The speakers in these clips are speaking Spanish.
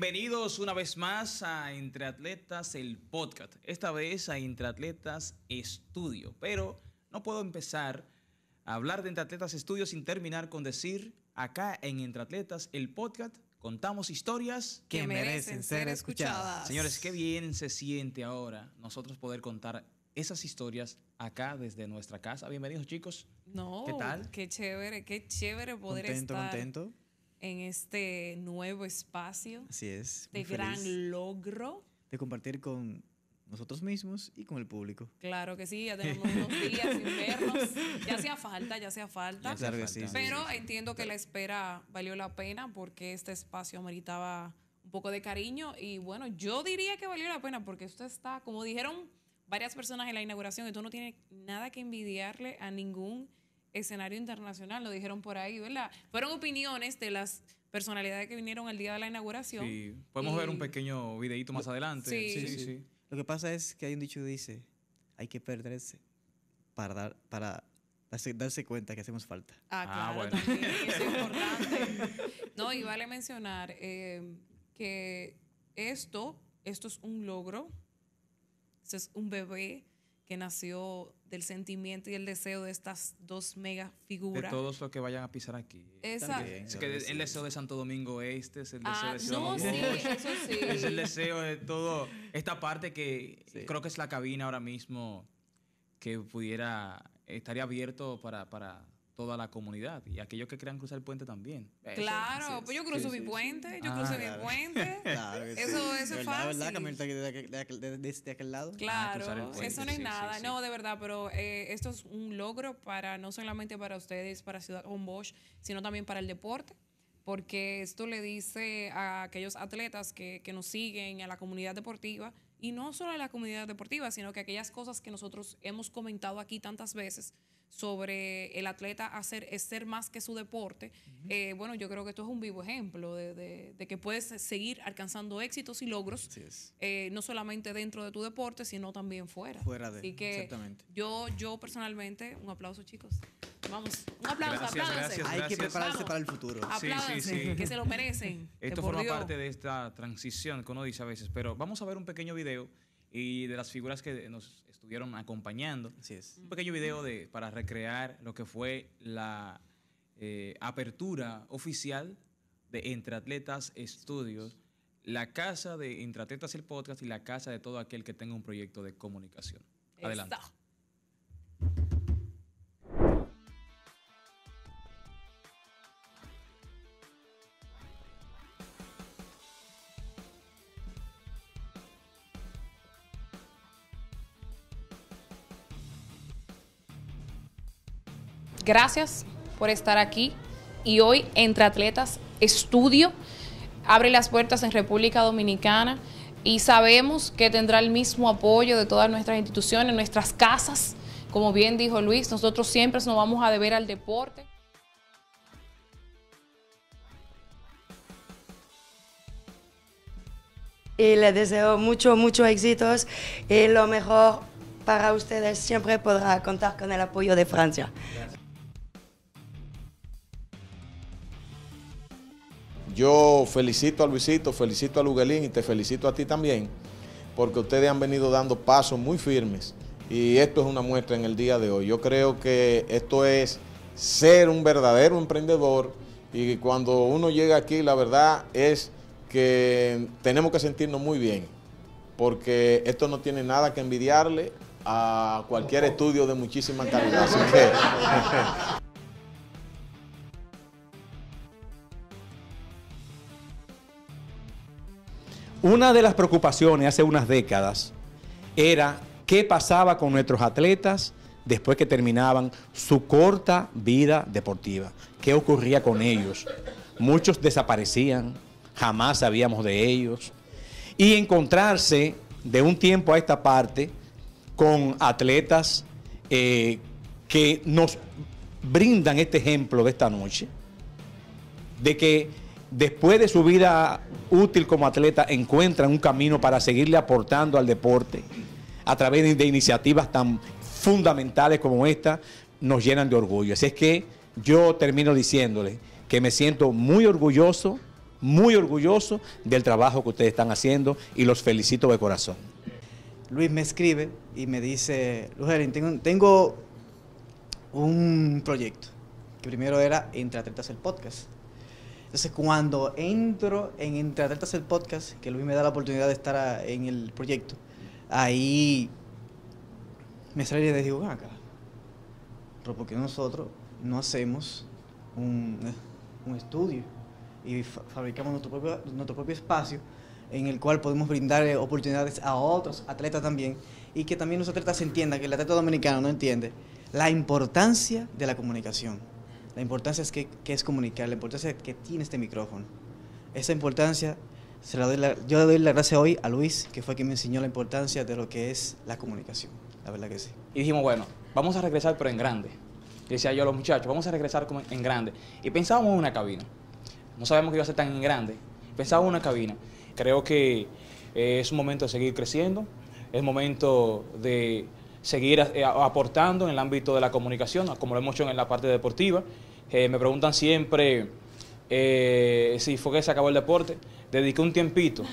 Bienvenidos una vez más a Entre Atletas, el podcast. Esta vez a Entre Atletas Estudio. Pero no puedo empezar a hablar de Entre Atletas Estudio sin terminar con decir, acá en Entre Atletas, el podcast, contamos historias que, merecen ser escuchadas. Señores, qué bien se siente ahora nosotros poder contar esas historias acá desde nuestra casa. Bienvenidos chicos. No, ¿qué tal? Qué chévere, qué chévere poder estar. Contento, contento en este nuevo espacio. Así es. De gran logro. De compartir con nosotros mismos y con el público. Claro que sí, ya tenemos unos días sin vernos. Ya hacía falta, ya hacía falta. Pero entiendo que la espera valió la pena porque este espacio meritaba un poco de cariño y bueno, yo diría que valió la pena porque usted está, como dijeron varias personas en la inauguración, y tú no tiene nada que envidiarle a ningún escenario internacional, lo dijeron por ahí, ¿verdad? Fueron opiniones de las personalidades que vinieron el día de la inauguración. Sí, podemos ver un pequeño videíto más adelante. Sí. Sí, Lo que pasa es que hay un dicho que dice, hay que perderse para dar, para darse cuenta que hacemos falta. Ah, ah claro, es importante. No, y vale mencionar eh, que esto, esto es un logro, esto es un bebé que nació del sentimiento y el deseo de estas dos mega figuras. De todos los que vayan a pisar aquí. Exacto. Es el deseo de Santo Domingo Este es el ah, deseo de no, sí, eso sí. Es el deseo de todo. Esta parte que creo que es la cabina ahora mismo que pudiera, estaría abierto para toda la comunidad y aquellos que crean cruzar el puente también. Claro, pues yo ah, cruzo mi puente, yo cruzo mi puente. Claro eso, eso es fácil. ¿Verdad, Camila, desde, de aquel lado? Claro, ah, eso no es nada. No, de verdad, pero eh, esto es un logro para no solamente para ustedes, para Ciudad Hombosch, sino también para el deporte porque esto le dice a aquellos atletas que, nos siguen, a la comunidad deportiva, y no solo a la comunidad deportiva, sino que aquellas cosas que nosotros hemos comentado aquí tantas veces, sobre el atleta hacer es ser más que su deporte, eh, bueno, yo creo que esto es un vivo ejemplo de, que puedes seguir alcanzando éxitos y logros, eh, no solamente dentro de tu deporte, sino también fuera. Fuera de, que Yo, yo personalmente, un aplauso chicos. Vamos, un aplauso, gracias, Hay que prepararse para el futuro. Sí, sí, que se lo merecen. Esto forma parte de esta transición que uno dice a veces, pero vamos a ver un pequeño video y de las figuras que nos estuvieron acompañando. Así es. Un pequeño video de, para recrear lo que fue la eh, apertura oficial de Entre Atletas Estudios, la casa de Entre Atletas el podcast y la casa de todo aquel que tenga un proyecto de comunicación. Adelante. gracias por estar aquí y hoy entre atletas estudio abre las puertas en República Dominicana y sabemos que tendrá el mismo apoyo de todas nuestras instituciones, nuestras casas. Como bien dijo Luis, nosotros siempre nos vamos a deber al deporte. Y les deseo mucho, muchos éxitos y lo mejor para ustedes siempre podrá contar con el apoyo de Francia. Gracias. Yo felicito a Luisito, felicito a Luguelín y te felicito a ti también, porque ustedes han venido dando pasos muy firmes y esto es una muestra en el día de hoy. Yo creo que esto es ser un verdadero emprendedor y cuando uno llega aquí la verdad es que tenemos que sentirnos muy bien, porque esto no tiene nada que envidiarle a cualquier estudio de muchísima calidad. Una de las preocupaciones hace unas décadas era qué pasaba con nuestros atletas después que terminaban su corta vida deportiva. ¿Qué ocurría con ellos? Muchos desaparecían, jamás sabíamos de ellos. Y encontrarse de un tiempo a esta parte con atletas eh, que nos brindan este ejemplo de esta noche, de que después de su vida útil como atleta, encuentran un camino para seguirle aportando al deporte a través de iniciativas tan fundamentales como esta, nos llenan de orgullo. Así es que yo termino diciéndole que me siento muy orgulloso, muy orgulloso del trabajo que ustedes están haciendo y los felicito de corazón. Luis me escribe y me dice, Luis, tengo, tengo un proyecto, que primero era Entre Atletas el Podcast. Entonces, cuando entro en Entre Atletas el podcast, que Luis me da la oportunidad de estar en el proyecto, ahí me sale y digo, acá, pero ¿por nosotros no hacemos un, estudio y fabricamos nuestro propio, nuestro propio espacio en el cual podemos brindar eh, oportunidades a otros atletas también y que también los atletas entiendan, que el atleta dominicano no entiende, la importancia de la comunicación? la importancia es que, es comunicar, la importancia que tiene este micrófono. Esa importancia, se la doy la, yo le doy la gracia hoy a Luis, que fue quien me enseñó la importancia de lo que es la comunicación, la verdad que sí. Y dijimos, bueno, vamos a regresar pero en grande. Decía yo a los muchachos, vamos a regresar como en grande. Y pensábamos en una cabina. No sabemos que iba a ser tan en grande. Pensábamos en una cabina. Creo que eh, es un momento de seguir creciendo, es momento de seguir eh, aportando en el ámbito de la comunicación, como lo hemos hecho en la parte deportiva. Eh, me preguntan siempre eh, si fue que se acabó el deporte. Dediqué un tiempito.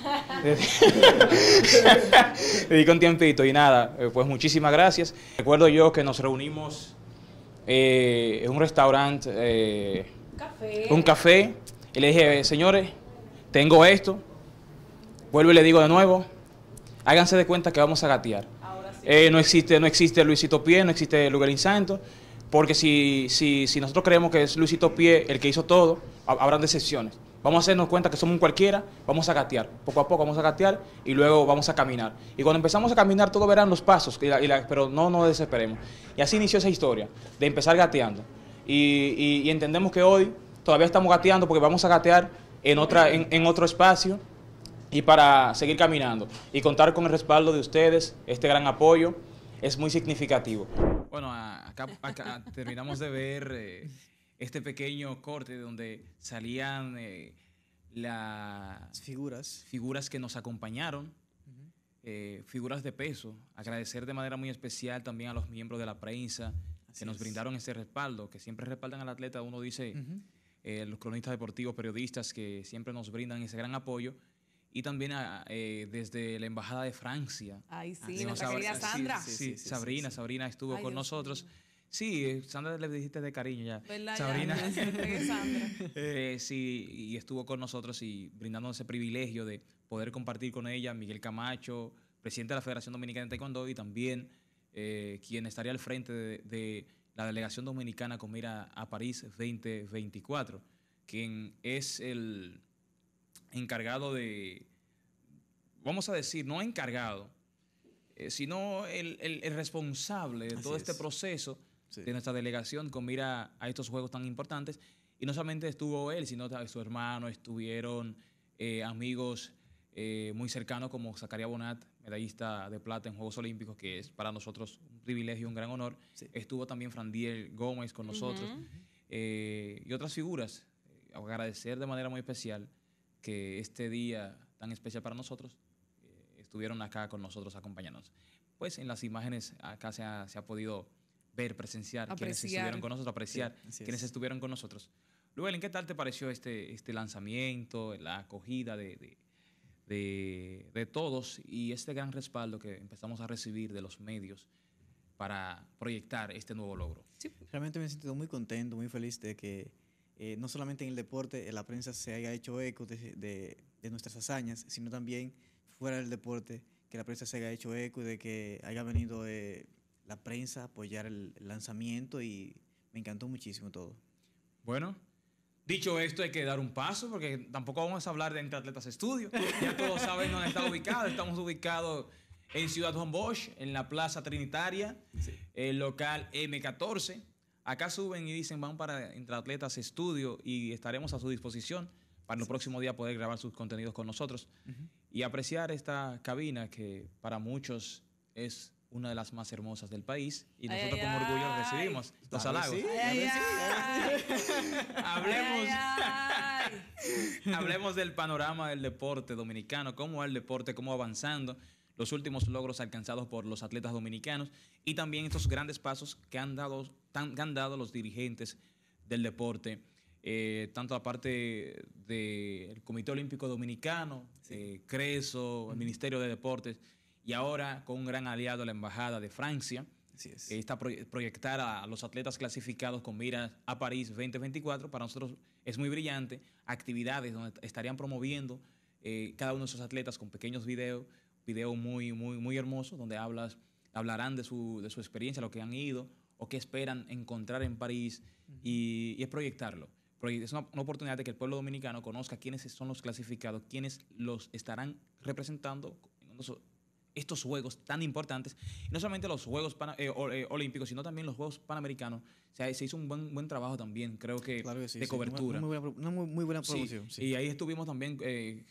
Dediqué un tiempito y nada, eh, pues muchísimas gracias. Recuerdo yo que nos reunimos en un restaurante, un café, y le dije, señores, tengo esto. Vuelvo y le digo de nuevo, háganse de cuenta que vamos a gatear. no existe, no existe Luisito Pie, no existe Lugarín Santos. Porque si, nosotros creemos que es Luisito Pie el que hizo todo, habrán decepciones. Vamos a hacernos cuenta que somos un cualquiera, vamos a gatear, poco a poco vamos a gatear y luego vamos a caminar. Y cuando empezamos a caminar, todos verán los pasos, pero no nos desesperemos. Y así inició esa historia, de empezar gateando. Y, entendemos que hoy todavía estamos gateando porque vamos a gatear en, otra, en otro espacio y para seguir caminando y contar con el respaldo de ustedes, este gran apoyo es muy significativo. Bueno, acá, terminamos de ver eh, este pequeño corte donde salían eh, las figuras. figuras que nos acompañaron, eh, figuras de peso. Agradecer de manera muy especial también a los miembros de la prensa que nos brindaron ese respaldo, que siempre respaldan al atleta. Uno dice, los cronistas deportivos, periodistas que siempre nos brindan ese gran apoyo y también eh, desde la Embajada de Francia. Ay, sí, nuestra querida Sandra. Sí, Sabrina, Sabrina estuvo con nosotros. Sí, Sandra le dijiste de cariño ya. Pues Sabrina. Eh, sí, y estuvo con nosotros y brindándonos ese privilegio de poder compartir con ella, Miguel Camacho, presidente de la Federación Dominicana de Taekwondo y también eh, quien estaría al frente de, de, la delegación dominicana con mira a París 2024, quien es el encargado de, vamos a decir, no encargado, eh, sino el, responsable de todo este proceso de nuestra delegación con mira a estos juegos tan importantes. Y no solamente estuvo él, sino su hermano, estuvieron eh, amigos eh, muy cercanos como Zacaria Bonat, medallista de plata en Juegos Olímpicos, que es para nosotros un privilegio, un gran honor. Estuvo también Frandiel Gómez con nosotros y otras figuras. Agradecer de manera muy especial que este día tan especial para nosotros eh, estuvieron acá con nosotros acompañándonos. Pues en las imágenes acá se ha, podido ver, presenciar quienes estuvieron con nosotros, apreciar quienes estuvieron con nosotros. en ¿qué tal te pareció este, este lanzamiento, la acogida de, de, de, de todos y este gran respaldo que empezamos a recibir de los medios? para proyectar este nuevo logro. Sí. Realmente me he sentido muy contento, muy feliz de que eh, no solamente en el deporte la prensa se haya hecho eco de, nuestras hazañas, sino también fuera del deporte, que la prensa se haya hecho eco de que haya venido eh, la prensa a apoyar el lanzamiento y me encantó muchísimo todo. Bueno, Dicho esto, hay que dar un paso porque tampoco vamos a hablar de Entre Atletas Estudio. Ya todos saben dónde está ubicado. Estamos ubicados en Ciudad Juan Bosch, en la Plaza Trinitaria, el local M14. Acá suben y dicen, van para Intraatletas Estudio y estaremos a su disposición para el próximo día poder grabar sus contenidos con nosotros y apreciar esta cabina que para muchos es una de las más hermosas del país y nosotros con orgullo recibimos los halagos. hablemos, hablemos del panorama del deporte dominicano, cómo va el deporte, cómo avanzando los últimos logros alcanzados por los atletas dominicanos y también estos grandes pasos que han dado, tan, los dirigentes del deporte. Eh, tanto la parte del Comité Olímpico Dominicano, eh, Creso, el Ministerio de Deportes, y ahora con un gran aliado, la Embajada de Francia, Así es. proyectar a los atletas clasificados con miras a París 2024 para nosotros es muy brillante. Actividades donde estarían promoviendo eh, cada uno de esos atletas con pequeños videos video muy, muy, muy hermoso donde hablas, hablarán de su, de su experiencia, lo que han ido o qué esperan encontrar en París y, es proyectarlo. Es una, oportunidad de que el pueblo dominicano conozca quiénes son los clasificados, quiénes los estarán representando en estos Juegos tan importantes. no solamente los Juegos eh, eh, Olímpicos, sino también los Juegos Panamericanos. sea, se hizo un buen, buen trabajo también, creo que, de cobertura. muy buena, producción. y ahí estuvimos también... Eh,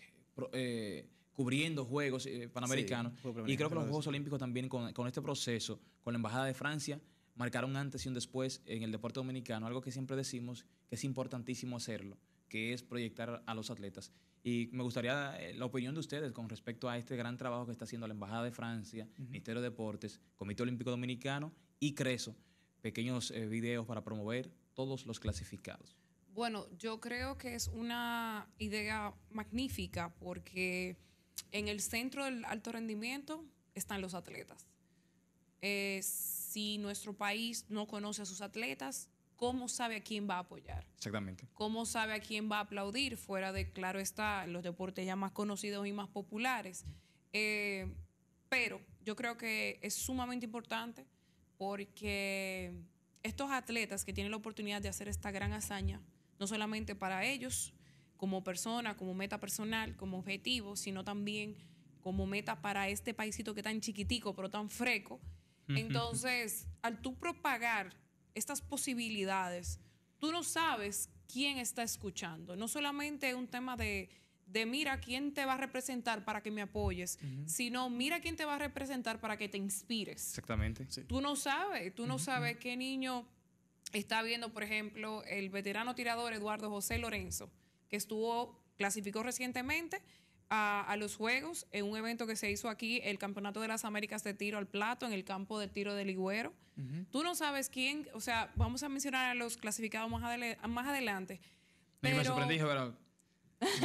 eh cubriendo Juegos eh, Panamericanos. y creo que los Juegos Olímpicos también con, este proceso, con la Embajada de Francia, marcaron antes y un después en el deporte dominicano, algo que siempre decimos que es importantísimo hacerlo, que es proyectar a los atletas. Y me gustaría eh, la opinión de ustedes con respecto a este gran trabajo que está haciendo la Embajada de Francia, Ministerio de Deportes, Comité Olímpico Dominicano y Creso, pequeños eh, videos para promover todos los clasificados. Bueno, yo creo que es una idea magnífica porque en el centro del alto rendimiento están los atletas. Eh, si nuestro país no conoce a sus atletas, ¿cómo sabe a quién va a apoyar? Exactamente. ¿Cómo sabe a quién va a aplaudir? Fuera de, claro está, los deportes ya más conocidos y más populares. Eh, pero yo creo que es sumamente importante porque estos atletas que tienen la oportunidad de hacer esta gran hazaña, no solamente para ellos, como persona, como meta personal, como objetivo, sino también como meta para este paisito que tan chiquitico, pero tan freco. Entonces, al tú propagar estas posibilidades, tú no sabes quién está escuchando. No solamente es un tema de, mira quién te va a representar para que me apoyes, sino mira quién te va a representar para que te inspires. Exactamente. Tú no sabes, tú no sabes qué niño está viendo, por ejemplo, el veterano tirador Eduardo José Lorenzo estuvo, clasificó recientemente a, los Juegos en un evento que se hizo aquí, el Campeonato de las Américas de Tiro al Plato, en el campo de tiro del Ligüero. Tú no sabes quién, o sea, vamos a mencionar a los clasificados más, más adelante. Pero... Me sorprendí, pero...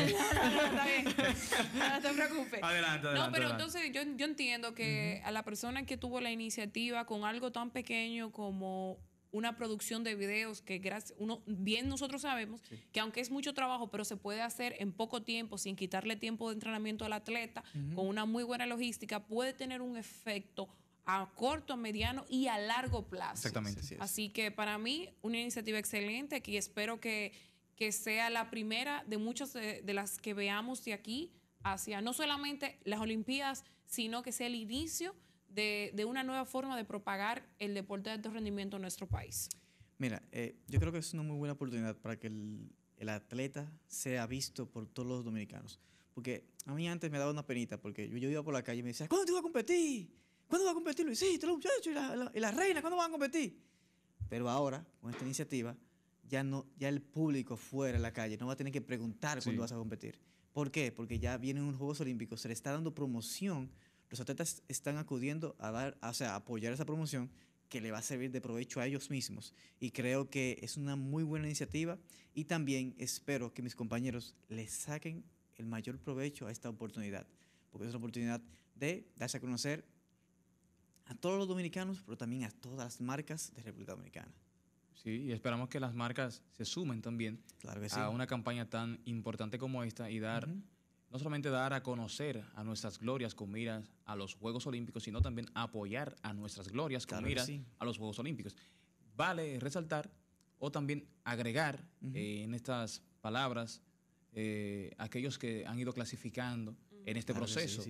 no, No te preocupes. Adelante, adelante. No, pero entonces yo, entiendo que a la persona que tuvo la iniciativa con algo tan pequeño como una producción de videos que gracias, uno, bien nosotros sabemos que aunque es mucho trabajo, pero se puede hacer en poco tiempo, sin quitarle tiempo de entrenamiento al atleta, con una muy buena logística, puede tener un efecto a corto, a mediano y a largo plazo. Exactamente. Así, Así que para mí, una iniciativa excelente y espero que, que sea la primera de muchas de, de las que veamos de aquí hacia no solamente las Olimpiadas, sino que sea el inicio de, una nueva forma de propagar el deporte de alto rendimiento en nuestro país? Mira, eh, yo creo que es una muy buena oportunidad para que el, atleta sea visto por todos los dominicanos. Porque a mí antes me daba una penita, porque yo, yo iba por la calle y me decía, ¿cuándo te vas a competir? ¿Cuándo va a competir, Luisito, y la, reina? ¿Cuándo van a competir? Pero ahora, con esta iniciativa, ya, no, ya el público fuera de la calle no va a tener que preguntar cuándo vas a competir. ¿Por qué? Porque ya vienen unos Juegos Olímpicos, se le está dando promoción los atletas están acudiendo a dar, o sea, apoyar esa promoción que le va a servir de provecho a ellos mismos. Y creo que es una muy buena iniciativa y también espero que mis compañeros le saquen el mayor provecho a esta oportunidad, porque es una oportunidad de darse a conocer a todos los dominicanos, pero también a todas las marcas de República Dominicana. Sí, y esperamos que las marcas se sumen también a una campaña tan importante como esta y dar no solamente dar a conocer a nuestras glorias con miras a los Juegos Olímpicos, sino también apoyar a nuestras glorias con miras a los Juegos Olímpicos. Vale resaltar o también agregar eh, en estas palabras eh, aquellos que han ido clasificando en este proceso.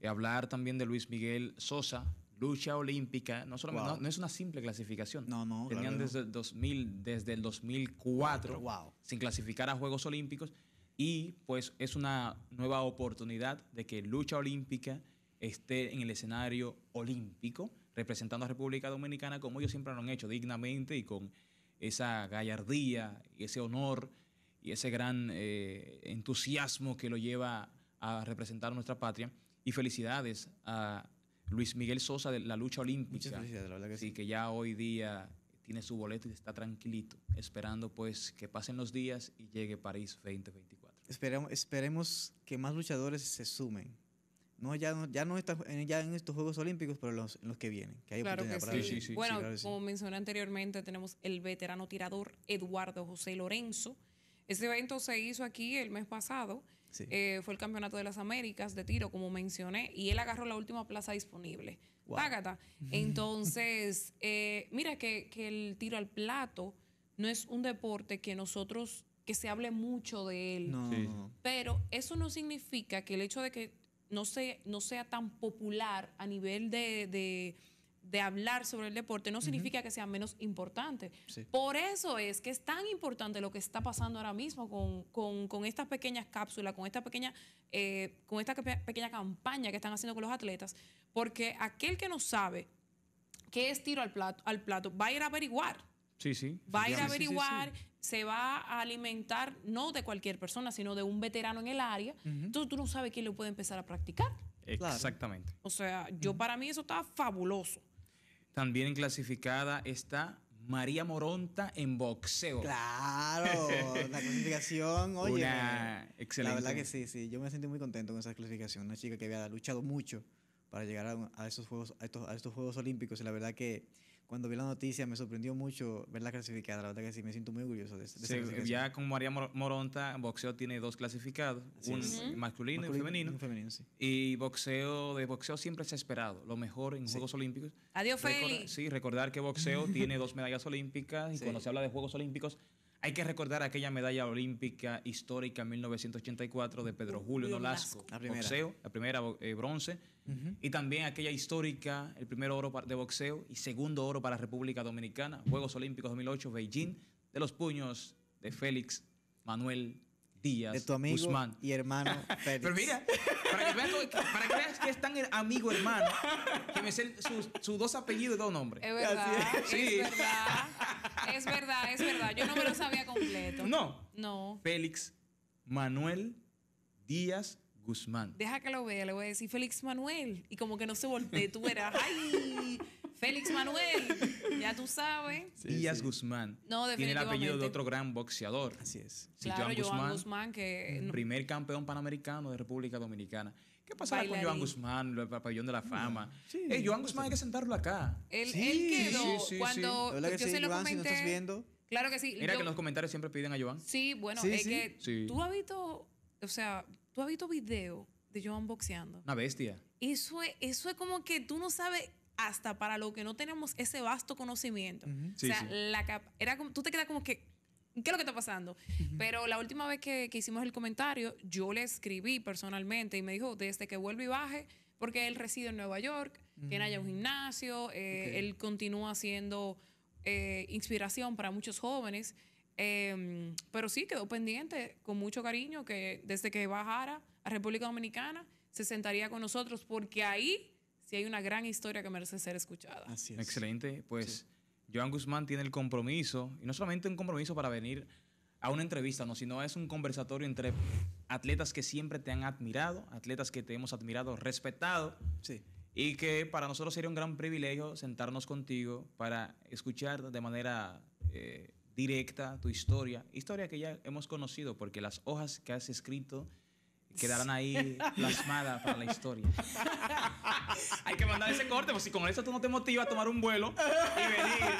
Eh, hablar también de Luis Miguel Sosa, lucha olímpica, no no, es una simple clasificación. No, no. Tenían desde, 2000, desde el 2004 sin clasificar a Juegos Olímpicos y pues es una nueva oportunidad de que lucha olímpica esté en el escenario olímpico representando a República Dominicana como ellos siempre lo han hecho dignamente y con esa gallardía y ese honor y ese gran eh, entusiasmo que lo lleva a representar nuestra patria y felicidades a Luis Miguel Sosa de la lucha olímpica Muchas felicidades, la verdad que sí que ya hoy día tiene su boleto y está tranquilito esperando pues que pasen los días y llegue París 2024 esperemos, esperemos que más luchadores se sumen. No, ya no, ya no está, ya en estos Juegos Olímpicos, pero los, los que vienen, que hay claro que sí. Sí, sí, Bueno, como mencioné anteriormente, tenemos el veterano tirador Eduardo José Lorenzo. Ese evento se hizo aquí el mes pasado. Eh, fue el Campeonato de las Américas de tiro, como mencioné, y él agarró la última plaza disponible. Wow. Entonces, eh, mira que, que el tiro al plato no es un deporte que nosotros que se hable mucho de él. Pero eso no significa que el hecho de que no sea, tan popular a nivel de, hablar sobre el deporte no significa que sea menos importante. Por eso es que es tan importante lo que está pasando ahora mismo con, estas pequeñas cápsulas, con esta pequeña, eh, con esta pequeña campaña que están haciendo con los atletas, porque aquel que no sabe qué es tiro al plato, al plato va a ir a averiguar. Sí, sí. Va a ir a averiguar se va a alimentar no de cualquier persona, sino de un veterano en el área. Entonces tú no sabes quién lo puede empezar a practicar. Exactamente. O sea, yo para mí eso está fabuloso. También clasificada está María Moronta en boxeo. Claro, la clasificación, oye. excelente. La verdad que sí, sí. Yo me sentí muy contento con esa clasificación. Una chica que había luchado mucho para llegar a, esos juegos, estos, a estos Juegos Olímpicos. Y la verdad que cuando vi la noticia me sorprendió mucho ver la clasificada. La verdad que sí, me siento muy orgulloso de, esto. sí, Ya con María Moronta, boxeo tiene dos clasificados, un masculino, y un femenino. Y boxeo, de boxeo siempre se ha esperado, lo mejor en Juegos Olímpicos. Adiós, Feli. Sí, recordar que boxeo tiene dos medallas olímpicas y cuando se habla de Juegos Olímpicos hay que recordar aquella medalla olímpica histórica 1984 de Pedro uh, Julio Nolasco. La primera. Boxeo, la primera eh, bronce y también aquella histórica, el primer oro de boxeo y segundo oro para la República Dominicana, Juegos Olímpicos 2008, Beijing, de los puños de Félix Manuel Díaz de tu amigo Guzmán. y hermano Félix. Pero mira, para que, veas, que veas es tan amigo hermano que me sé sus, dos apellidos y dos nombres. Es verdad, es. es verdad, es verdad, es verdad. Yo no me lo sabía completo. No. No. Félix Manuel Díaz Guzmán. Deja que lo vea, le voy a decir Félix Manuel. Y como que no se voltee, tú verás, ¡ay! Félix Manuel, ya tú sabes. Sí, Díaz Guzmán. No, definitivamente. Tiene el apellido de otro gran boxeador. Así es. Sí, claro, Joan, Guzmán, Joan Guzmán que primer campeón panamericano de República Dominicana. ¿Qué pasaba con Joan Guzmán, el pabellón de la fama? Sí, eh, Joan Guzmán hay que sentarlo acá. Él, él quedó cuando yo se lo comenté. Si estás viendo. Claro que sí. Mira que en los comentarios siempre piden a Joan. Sí, bueno, es que tú has visto, o sea, ¿Tú has visto video de Joan boxeando? Una bestia. Eso es, eso es como que tú no sabes hasta para lo que no tenemos ese vasto conocimiento. o sea, era tú te quedas como que, ¿qué es lo que está pasando? Pero la última vez que, hicimos el comentario, yo le escribí personalmente y me dijo, desde que vuelvo y baje, porque él reside en Nueva York, tiene allá un gimnasio, eh, él continúa siendo eh, inspiración para muchos jóvenes. Em, pero sí, quedó pendiente con mucho cariño que desde que bajara a República Dominicana se sentaría con nosotros porque ahí sí hay una gran historia que merece ser escuchada. Así Excelente. Pues Joan Guzmán tiene el compromiso, y no solamente un compromiso para venir a una entrevista, no, sino es un conversatorio entre atletas que siempre te han admirado, atletas que te hemos admirado, respetado. Y que para nosotros sería un gran privilegio sentarnos contigo para escuchar de manera eh, directa, tu historia, historia que ya hemos conocido porque las hojas que has escrito quedarán ahí plasmadas para la historia. Hay que mandar ese corte, porque si con eso tú no te motivas a tomar un vuelo y venir.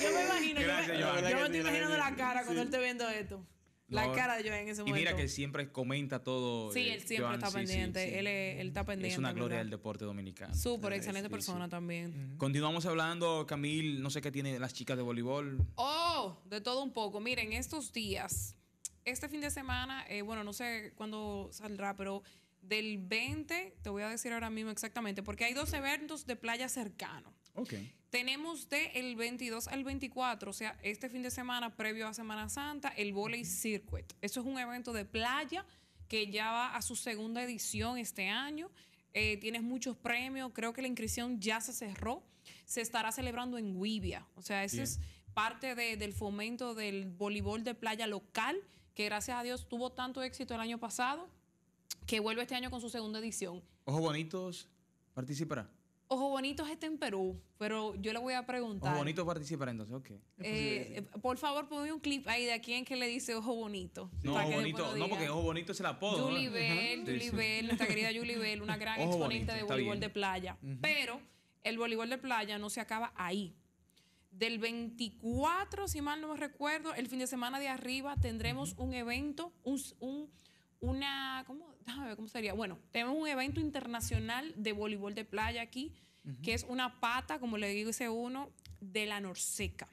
yo me imagino, yo, me, estoy imaginando la cara cuando él te viendo esto. La cara de Joan en ese momento. Y mira que siempre comenta todo. Sí, eh, él siempre está pendiente. Él, está pendiente. Es una gloria del deporte dominicano. Súper excelente persona también. Continuamos hablando, Camil, no sé qué tienen las chicas de voleibol. Oh, de todo un poco. Miren, estos días, este fin de semana, eh, bueno, no sé cuándo saldrá, pero del 20, te voy a decir ahora mismo exactamente, porque hay dos eventos de playa cercano. Okay. Tenemos de el 22 al 24, o sea, este fin de semana previo a Semana Santa, el Volley Circuit. Eso es un evento de playa que ya va a su segunda edición este año. Eh, tienes muchos premios, creo que la inscripción ya se cerró. Se estará celebrando en Guivia, o sea, ese es parte del fomento del voleibol de playa local, que gracias a Dios tuvo tanto éxito el año pasado, que vuelve este año con su segunda edición. Ojos Bonitos participará. Ojo Bonitos está en Perú, pero yo le voy a preguntar. Ojo Bonito participará entonces, ok. Eh, por favor, ponme un clip ahí de aquí en que le dice Ojo Bonito. No, Bonito, no, porque Ojo Bonito es el apodo. Julie Bell, Julie Bell, nuestra querida Julie Bell, una gran exponente de voleibol de playa. Pero el voleibol de playa no se acaba ahí. Del 24, si mal no me recuerdo, el fin de semana de arriba tendremos un evento, un, un una, ¿cómo? cómo sería. Bueno, tenemos un evento internacional de voleibol de playa aquí, que es una pata, como le digo, ese uno, de la Norseca.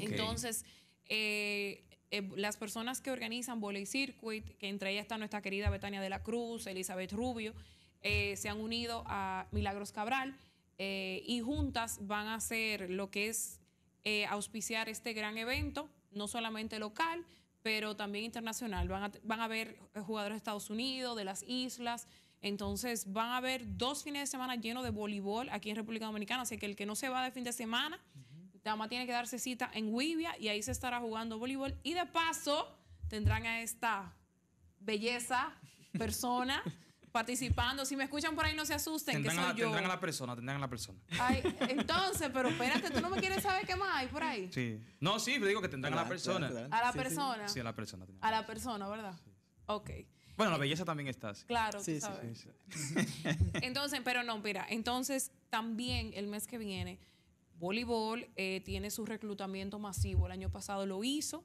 Entonces, eh, eh, las personas que organizan Volley Circuit, que entre ellas está nuestra querida Betania de la Cruz, Elizabeth Rubio, eh, se han unido a Milagros Cabral y juntas van a hacer lo que es auspiciar este gran evento, no solamente local, pero también internacional. Van a, van a ver eh, jugadores de Estados Unidos, de las islas. Entonces van a haber dos fines de semana llenos de voleibol aquí en República Dominicana. Así que el que no se va de fin de semana, uh tiene que darse cita en Wivia y ahí se estará jugando voleibol. Y de paso tendrán a esta belleza persona participando. Si me escuchan por ahí, no se asusten, tendrán que soy a yo. Tendrán a la persona, tendrán a la persona. Ay, entonces, pero espérate, ¿tú no me quieres saber qué más hay por ahí? Sí. No, sí, digo que tendrán a la persona. ¿A la persona? Sí. a la persona. A la persona, ¿verdad? Okay. Ok. Bueno, la eh, belleza también está. Sí. Claro, sí, sí, Sí, entonces, pero no, mira, entonces también el mes que viene, voleibol eh, tiene su reclutamiento masivo. El año pasado lo hizo,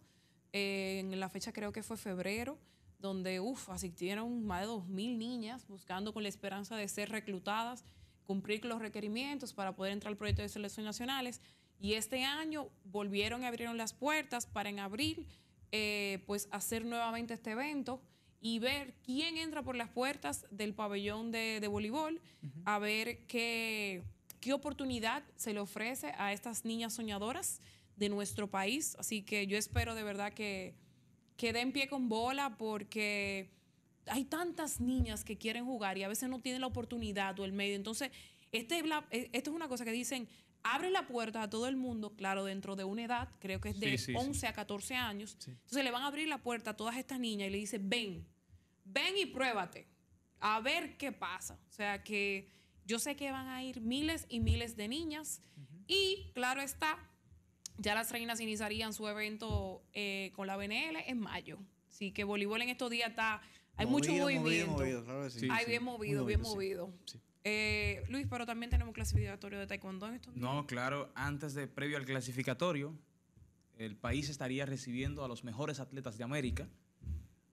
eh, en la fecha creo que fue febrero donde uf, asistieron más de 2.000 niñas buscando con la esperanza de ser reclutadas, cumplir los requerimientos para poder entrar al proyecto de selección nacionales. Y este año volvieron y abrieron las puertas para en abril eh, pues hacer nuevamente este evento y ver quién entra por las puertas del pabellón de, voleibol, a ver qué, qué oportunidad se le ofrece a estas niñas soñadoras de nuestro país. Así que yo espero de verdad que quedé en pie con bola porque hay tantas niñas que quieren jugar y a veces no tienen la oportunidad o el medio. Entonces, este, eh, esto es una cosa que dicen, abre la puerta a todo el mundo, claro, dentro de una edad, creo que es de 11 a 14 años. Entonces le van a abrir la puerta a todas estas niñas y le dice, ven, ven y pruébate, a ver qué pasa. O sea que yo sé que van a ir miles y miles de niñas y, claro está, ya las reinas iniciarían su evento eh, con la BNL en mayo. Así que voleibol en estos días está. Hay mucho movimiento. Movido, Hay bien movido, bien movido. Eh, Luis, pero también tenemos clasificatorio de Taekwondo en estos días. No, claro, antes de previo al clasificatorio, el país estaría recibiendo a los mejores atletas de América,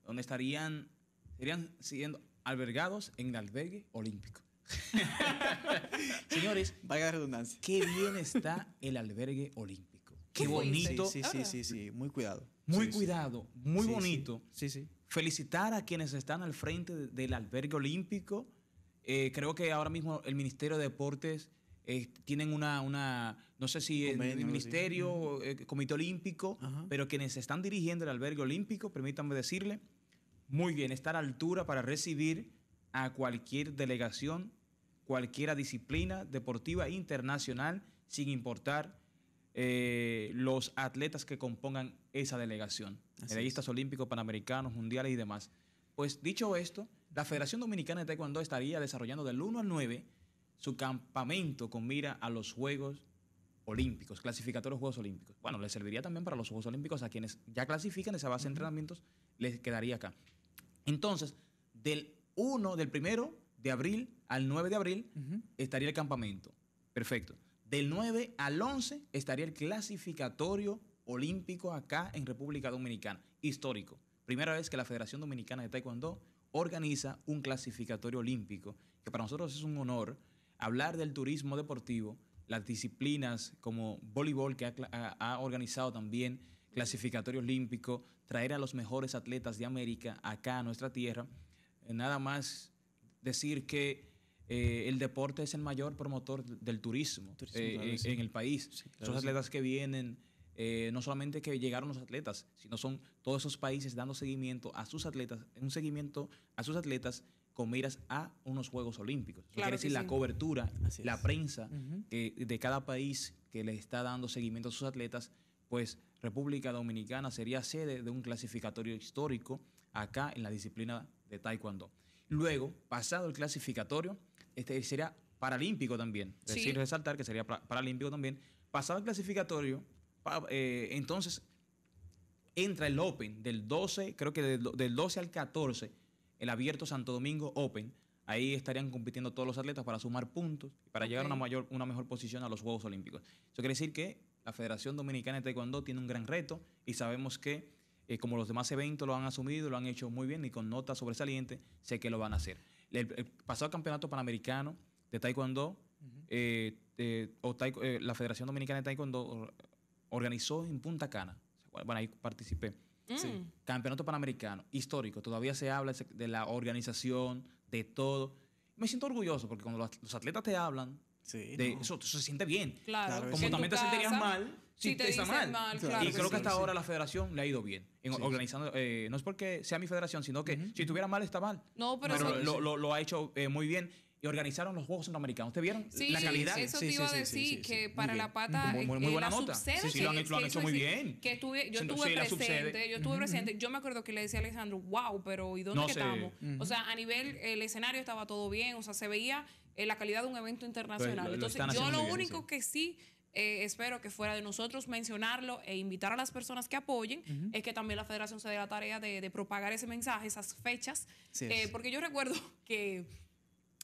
donde estarían, serían siendo albergados en el albergue olímpico. Señores, vaya redundancia. Qué bien está el albergue olímpico. Qué bonito. Sí, sí, sí, sí, muy cuidado. Muy cuidado, muy bonito. Sí, sí. Felicitar a quienes están al frente del albergue olímpico. Eh, creo que ahora mismo el Ministerio de Deportes eh, tienen una, no sé si el ministerio, eh, comité olímpico, pero quienes están dirigiendo el albergue olímpico, permítanme decirle, muy bien, estar a la altura para recibir a cualquier delegación, cualquiera disciplina deportiva internacional, sin importar eh, los atletas que compongan esa delegación, medallistas olímpicos, panamericanos, mundiales y demás. Pues dicho esto, la Federación Dominicana de Taekwondo estaría desarrollando del 1 al 9 su campamento con mira a los Juegos Olímpicos, clasificatorios Juegos Olímpicos. Bueno, le serviría también para los Juegos Olímpicos a quienes ya clasifican esa base de entrenamientos, les quedaría acá. Entonces, del 1, del primero de abril al 9 de abril, estaría el campamento. Perfecto. Del 9 al 11 estaría el clasificatorio olímpico acá en República Dominicana, histórico. Primera vez que la Federación Dominicana de Taekwondo organiza un clasificatorio olímpico, que para nosotros es un honor hablar del turismo deportivo, las disciplinas como voleibol que ha, ha organizado también clasificatorio olímpico, traer a los mejores atletas de América acá a nuestra tierra. Eh, nada más decir que eh, el deporte es el mayor promotor del turismo, eh, eh, en, el país. Los atletas que vienen, no solamente que llegaron los atletas, sino son todos esos países dando seguimiento a sus atletas, un seguimiento a sus atletas con miras a unos Juegos Olímpicos. quiere decir la cobertura, la prensa de cada país que le está dando seguimiento a sus atletas, pues República Dominicana sería sede de un clasificatorio histórico acá en la disciplina de Taekwondo. Luego, pasado el clasificatorio, este, sería paralímpico también, decir, resaltar que sería paralímpico también, pasado el clasificatorio, eh, entonces entra el Open del 12, creo que del, 12 al 14, el abierto Santo Domingo Open, ahí estarían compitiendo todos los atletas para sumar puntos para llegar a una, mayor, una mejor posición a los Juegos Olímpicos. Eso quiere decir que la Federación Dominicana de Taekwondo tiene un gran reto y sabemos que, eh, como los demás eventos lo han asumido, lo han hecho muy bien y con nota sobresaliente, sé que lo van a hacer el, pasado campeonato panamericano de Taekwondo, eh, eh, la Federación Dominicana de Taekwondo organizó en Punta Cana. Bueno, ahí participé. Mm. Campeonato Panamericano, histórico. Todavía se habla de la organización, de todo. Me siento orgulloso porque cuando los atletas te hablan Sí, eso, se siente bien. Claro. Como también te sentirías mal si, te, está mal. Y creo que hasta ahora la federación le ha ido bien. organizando, eh, no es porque sea mi federación, sino que si estuviera mal está mal. No, pero, lo, ha hecho eh, muy bien. Y organizaron los Juegos Centroamericanos. ¿ustedes vieron sí, la calidad? Eso te iba a decir que para la pata. Muy, eh, buena la nota. Sí, sí, lo han, hecho muy bien. Que yo estuve presente. Yo estuve presente. Yo me acuerdo que le decía a Alejandro, wow, pero ¿y dónde estamos? O sea, a nivel, el escenario estaba todo bien. O sea, se veía la calidad de un evento internacional. Entonces, yo lo único que sí eh, espero que fuera de nosotros mencionarlo e invitar a las personas que apoyen, es que también la federación se dé la tarea de, propagar ese mensaje, esas fechas, eh, porque yo recuerdo que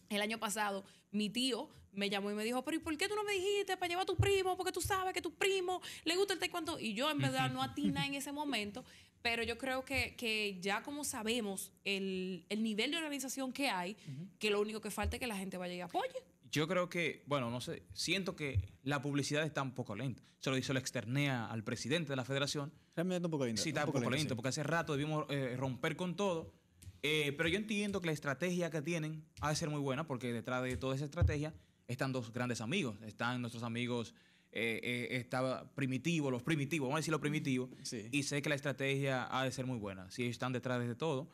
el año pasado mi tío me llamó y me dijo, pero ¿y por qué tú no me dijiste para llevar a tu primo? Porque tú sabes que tu primo le gusta el taekwondo. Y yo en verdad no atina en ese momento, pero yo creo que, ya como sabemos el, nivel de organización que hay, que lo único que falta es que la gente vaya y apoye. Yo creo que, bueno, no sé, siento que la publicidad está un poco lenta. Se lo dice, la externea al presidente de la federación. está un poco lenta. Sí, está un poco, porque hace rato debimos eh, romper con todo. Eh, pero yo entiendo que la estrategia que tienen ha de ser muy buena, porque detrás de toda esa estrategia están dos grandes amigos. Están nuestros amigos eh, eh, estaba primitivo, los primitivos, vamos a decir los primitivos, y sé que la estrategia ha de ser muy buena, si están detrás de todo,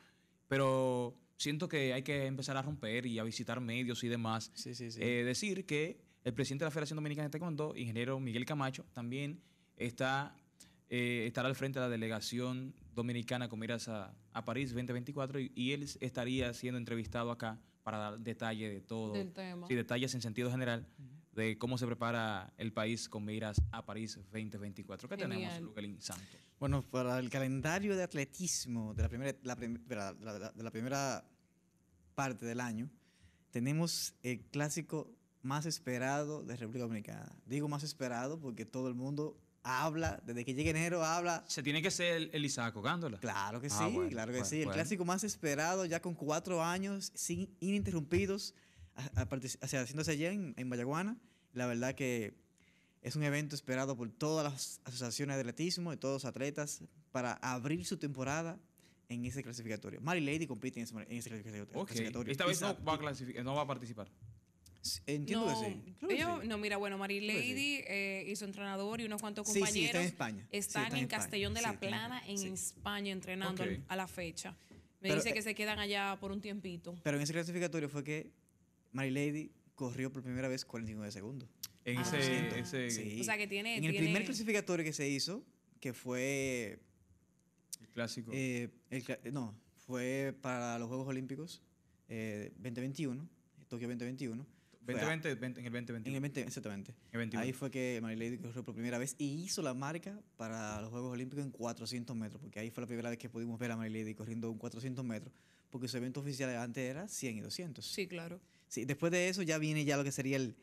pero siento que hay que empezar a romper y a visitar medios y demás. Eh, decir que el presidente de la Federación Dominicana de Taekwondo, ingeniero Miguel Camacho, también está estará al frente de la delegación dominicana con miras a, a París 2024 y, él estaría siendo entrevistado acá para dar detalle de todo. y detalles en sentido general de cómo se prepara el país con miras a París 2024. ¿Qué tenemos, Luquelín Santos? Bueno, para el calendario de atletismo de la primera, de la, primera parte del año, tenemos el clásico más esperado de República Dominicana. Digo más esperado porque todo el mundo habla, desde que llegue enero habla. Se tiene que ser el, Isaac Claro que ah, sí, claro que sí. El clásico más esperado ya con cuatro años sin ininterrumpidos haciéndose allá en, en Bayaguana. La verdad que es un evento esperado por todas las asociaciones de atletismo y todos los atletas para abrir su temporada en ese clasificatorio. Mary Lady compite en ese, clasificatorio. Esta vez no va, a no va a participar. Entiendo no, que sí. No, mira, bueno, Mary Lady y eh, su entrenador y unos cuantos compañeros están, en, Castellón de la Plana, en España, entrenando a la fecha. Me dice eh, que se quedan allá por un tiempito. Pero en ese clasificatorio fue que Mary Lady corrió por primera vez 49 segundos. En ah, ese, ese... O sea, que tiene... En el primer clasificatorio que se hizo, que fue... El clásico. Eh, eh, no, fue para los Juegos Olímpicos 2021, eh, Tokio 2021. en el 2021. En el exactamente. Ahí fue que Mary corrió por primera vez y hizo la marca para los Juegos Olímpicos en 400 metros, porque ahí fue la primera vez que pudimos ver a Mary Lady corriendo un 400 metros, porque su evento oficial antes era 100 y 200. Sí, claro. Sí, después de eso ya viene ya lo que sería el,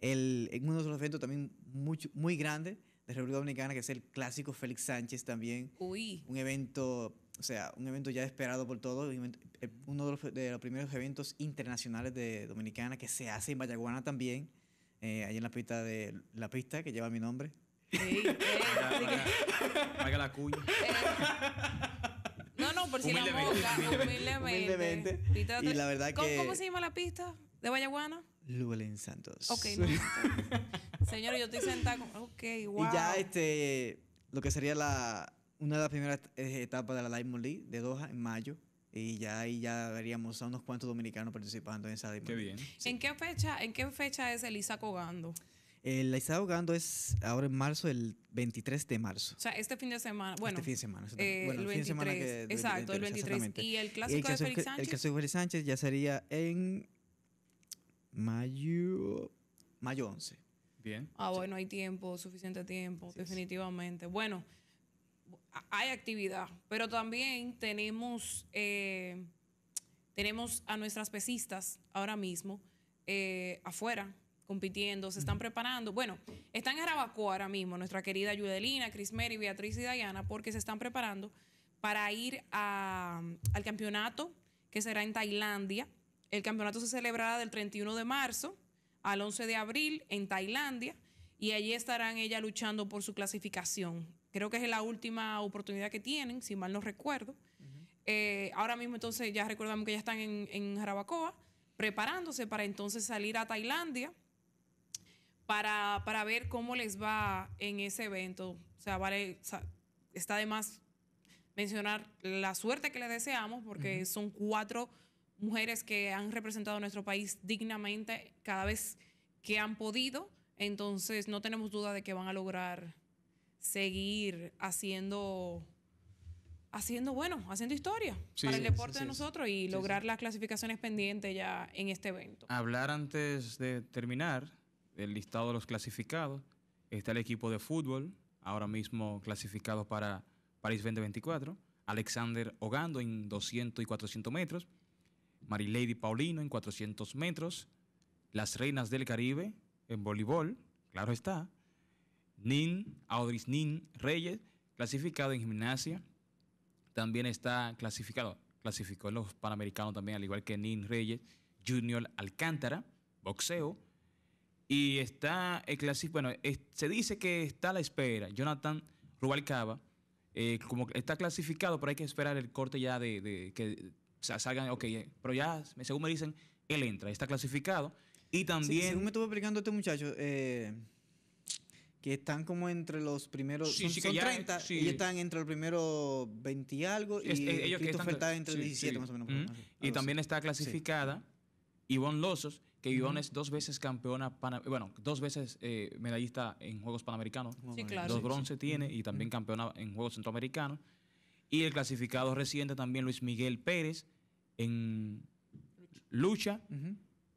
el, uno de los eventos también muy, muy grande de República Dominicana, que es el clásico Félix Sánchez también. Uy. Un evento, o sea, un evento ya esperado por todos, eh, uno de los, primeros eventos internacionales de Dominicana que se hace en Bayaguana también, eh, ahí en la pista de la pista que lleva mi nombre. sí la cuña No, no, por si la moca, humildemente. humildemente. Y la verdad ¿Cómo se llama la pista? ¿De Vallaguana? Lulín Santos. Ok, Señor, yo estoy sentado. con... Ok, wow. Y ya este, lo que sería la, una de las primeras eh, etapas de la Live League de Doha en mayo. Y ya ahí ya veríamos a unos cuantos dominicanos participando en esa Qué bien. ¿En, qué fecha, ¿En qué fecha es El Isaac Gando es ahora en marzo, el 23 de marzo. O sea, este fin de semana. Bueno, este fin de semana. Eh, el, fin de semana que, Exacto, el 23. Y el clásico, y el clásico de Félix Sánchez. El clásico de Félix Sánchez ya sería en mayo, mayo 11. Bien. Ah, bueno, hay tiempo, suficiente tiempo, definitivamente. Bueno, hay actividad, pero también tenemos, eh, tenemos a nuestras pesistas ahora mismo eh, afuera compitiendo, se están preparando. Bueno, están en Jarabacoa ahora mismo, nuestra querida Yudelina, Mary, Beatriz y Diana, porque se están preparando para ir al campeonato que será en Tailandia el campeonato se celebrará del 31 de marzo al 11 de abril en Tailandia y allí estarán ellas luchando por su clasificación. Creo que es la última oportunidad que tienen, si mal no recuerdo. Eh, ahora mismo entonces ya recordamos que ya están en, en Jarabacoa preparándose para entonces salir a Tailandia para, ver cómo les va en ese evento. O sea, vale, está de más mencionar la suerte que les deseamos porque son cuatro mujeres que han representado a nuestro país dignamente cada vez que han podido. Entonces no tenemos duda de que van a lograr seguir haciendo, haciendo bueno, haciendo historia para el deporte de nosotros y lograr las clasificaciones pendientes ya en este evento. Hablar antes de terminar el listado de los clasificados. Está el equipo de fútbol, ahora mismo clasificado para París 2024. Alexander Ogando en 200 y 400 metros. Marilady Paulino en 400 metros, las Reinas del Caribe en voleibol, claro está, Nin, Audris Nin Reyes, clasificado en gimnasia, también está clasificado, clasificó en los Panamericanos también, al igual que Nin Reyes, Junior Alcántara, boxeo, y está el bueno, se dice que está a la espera, Jonathan Rubalcaba, eh, como está clasificado, pero hay que esperar el corte ya de, de que o sea, salgan, ok, eh, pero ya, según me dicen, él entra, está clasificado. Y también... según me estuvo explicando este muchacho, eh, que están como entre los primeros... son, 30 y están entre los primeros 20 y algo. y eh, ellos están, está entre 17 más o menos. Y también está clasificada Ivonne Losos, que Ivonne es dos veces campeona, bueno, dos veces medallista en Juegos Panamericanos. Sí, claro. Dos bronce tiene y también campeona en Juegos Centroamericanos. Y el clasificado reciente también Luis Miguel Pérez en lucha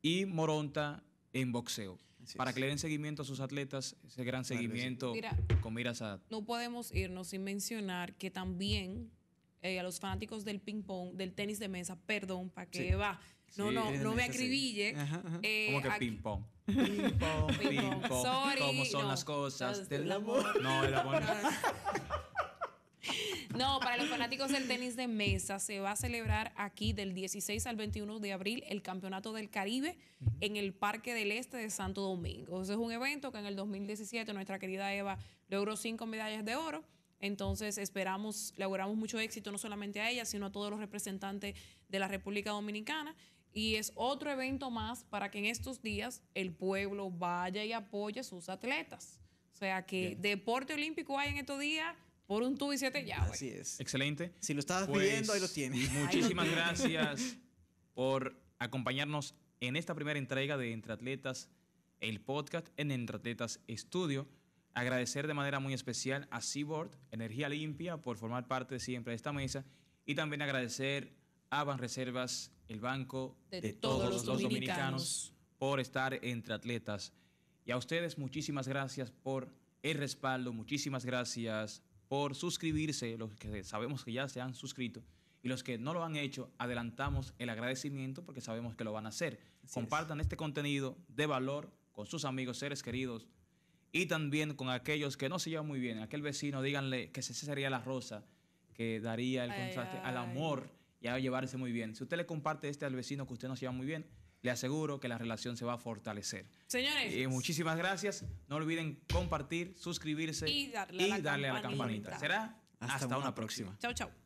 y Moronta en boxeo. para que le den seguimiento a sus atletas, ese gran seguimiento con miras a... No podemos irnos sin mencionar que también eh, a los fanáticos del ping pong, del tenis de mesa, perdón, ¿para que va? No, no, no me acribille. Eh, Como que ping pong. Ping pong, ping pong. ¿Cómo son las cosas del amor? No, el amor. No, para los fanáticos del tenis de mesa se va a celebrar aquí del 16 al 21 de abril el Campeonato del Caribe en el Parque del Este de Santo Domingo. Ese es un evento que en el 2017 nuestra querida Eva logró cinco medallas de oro. Entonces esperamos, le auguramos mucho éxito no solamente a ella, sino a todos los representantes de la República Dominicana. Y es otro evento más para que en estos días el pueblo vaya y apoye a sus atletas. O sea que deporte olímpico hay en estos días por un tubo y siete ya, Así es. Excelente. Si lo estabas viendo, pues, ahí lo tienes. Muchísimas gracias por acompañarnos en esta primera entrega de Entre Atletas, el podcast en Entre Atletas Estudio. Agradecer de manera muy especial a Seaboard Energía Limpia por formar parte siempre de esta mesa y también agradecer a reservas el banco de, todos, los, dominicanos. dominicanos, por estar entre atletas. Y a ustedes muchísimas gracias por el respaldo, muchísimas gracias por suscribirse, los que sabemos que ya se han suscrito. Y los que no lo han hecho, adelantamos el agradecimiento porque sabemos que lo van a hacer. Compartan este contenido de valor con sus amigos, seres queridos y también con aquellos que no se llevan muy bien. Aquel vecino, díganle que ese sería la rosa que daría el contraste al amor y a llevarse muy bien. Si usted le comparte este al vecino que usted no se lleva muy bien, le aseguro que la relación se va a fortalecer. Señores. Y eh, muchísimas gracias. No olviden compartir, suscribirse y darle, a, la campanita. Será hasta, una, una próxima. Chao, chao.